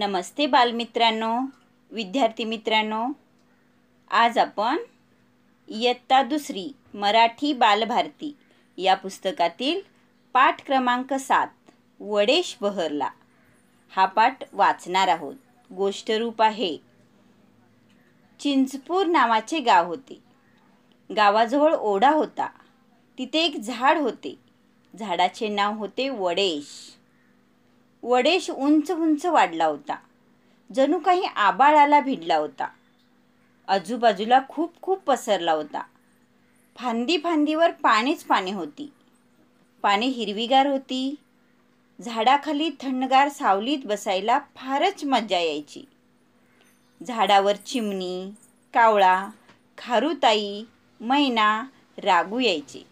नमस्ते बालमित्रांनो विद्यार्थी मित्रांनो आज आपण इयत्ता दुसरी मराठी बालभारती या पुस्तकातील पाठ क्रमांक सात वडेश बहरला हा पाठ वाचणार आहोत गोष्टरूप आहे चिंचपूर नावाचे गाव होते गावाजवळ ओढा होता तिथे एक झाड होते झाडाचे नाव होते वडेश वडेश उंच उंच वाढला होता जणू काही आबाळाला भिडला होता आजूबाजूला खूप खूप पसरला होता फांदी फांदीवर पाणीच पाणी होती पाणी हिरवीगार होती झाडाखाली थंडगार सावलीत बसायला फारच मज्जा यायची झाडावर चिमणी कावळा खारुताई मैना रागू यायचे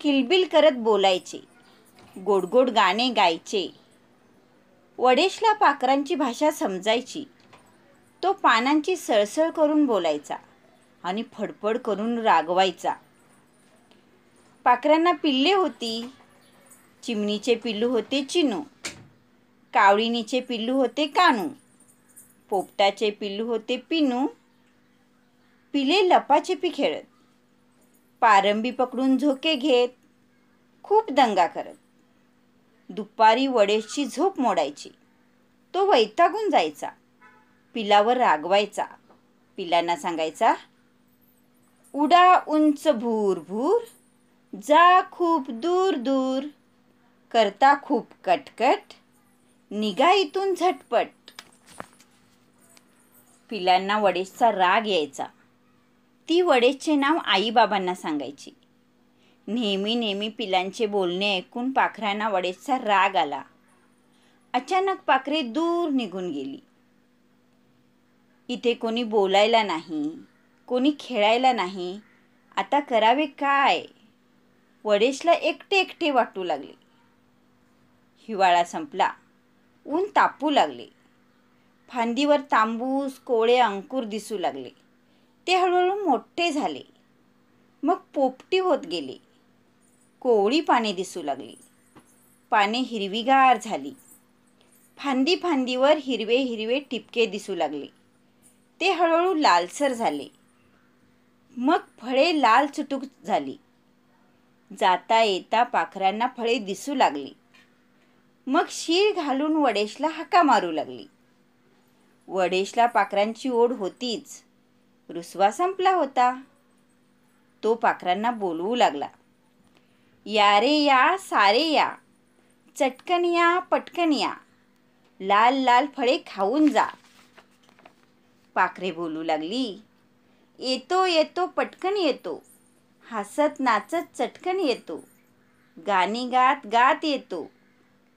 किलबिल करत बोलायचे गोडगोड गाणे गायचे वडेशला पाखरांची भाषा समजायची तो पानांची सळसळ करून बोलायचा आणि फडफड करून रागवायचा पाखरांना पिल्ले होती चिमणीचे पिल्लू होते चिनू कावळीनीचे पिल्लू होते कानू पोपटाचे पिल्लू होते पिनू पिले लपाछपी खेळत पारंबी पकडून झोके घेत खूप दंगा करत दुपारी वडेची झोप मोडायची तो वैतागून जायचा पिलावर रागवायचा पिलांना सांगायचा उडा उंच भूर भूर जा खूप दूर दूर करता खूप कटकट निगा इथून झटपट पिलांना वडेशचा राग यायचा ती वडेशचे नाव आईबाबांना सांगायची नेहमी नेहमी पिलांचे बोलणे ऐकून पाखरांना वडेचा राग आला अचानक पाखरे दूर निघून गेली इथे कोणी बोलायला नाही कोणी खेळायला नाही आता करावे काय वडेशला एकटे एकटे वाटू लागले हिवाळा संपला ऊन तापू लागले फांदीवर तांबूस कोळे अंकुर दिसू लागले ते हळूहळू मोठे झाले मग पोपटी होत गेले कोवळी पाने दिसू लागली पाने हिरवीगार झाली फांदी फांदीवर हिरवे हिरवे टिपके दिसू लागले ते हळूहळू लालसर झाले मग फळे लाल चुटूक झाली जाता येता पाखरांना फळे दिसू लागली मग शीर घालून वडेशला हाका मारू लागली वडेशला पाखरांची ओढ होतीच रुसवा संपला होता तो पाखरांना बोलवू लागला यारे या सारे या चटकन या पटकन या लाल लाल फळे खाऊन जा पाखरे बोलू लागली येतो येतो पटकन येतो हसत नाचत चटकन येतो गाणी गात गात येतो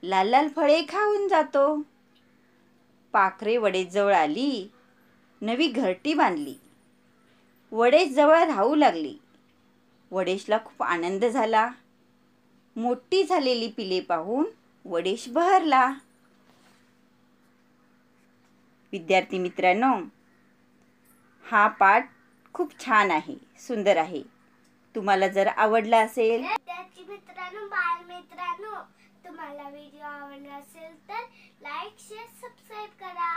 लाल लाल फळे खाऊन जातो पाखरे वडेजवळ आली नवी घरटी बांधली वडेशजवळ राहू लागली वडेशला खूप आनंद झाला मोठी झालेली पिले पाहून वडेश बहरला विद्यार्थी मित्रांनो हा पाठ खूप छान आहे सुंदर आहे तुम्हाला जर आवडला असेल मित्रांनो बालमित्रांनो तुम्हाला व्हिडिओ आवडला असेल तर लाईक शेअर सबस्क्राईब करा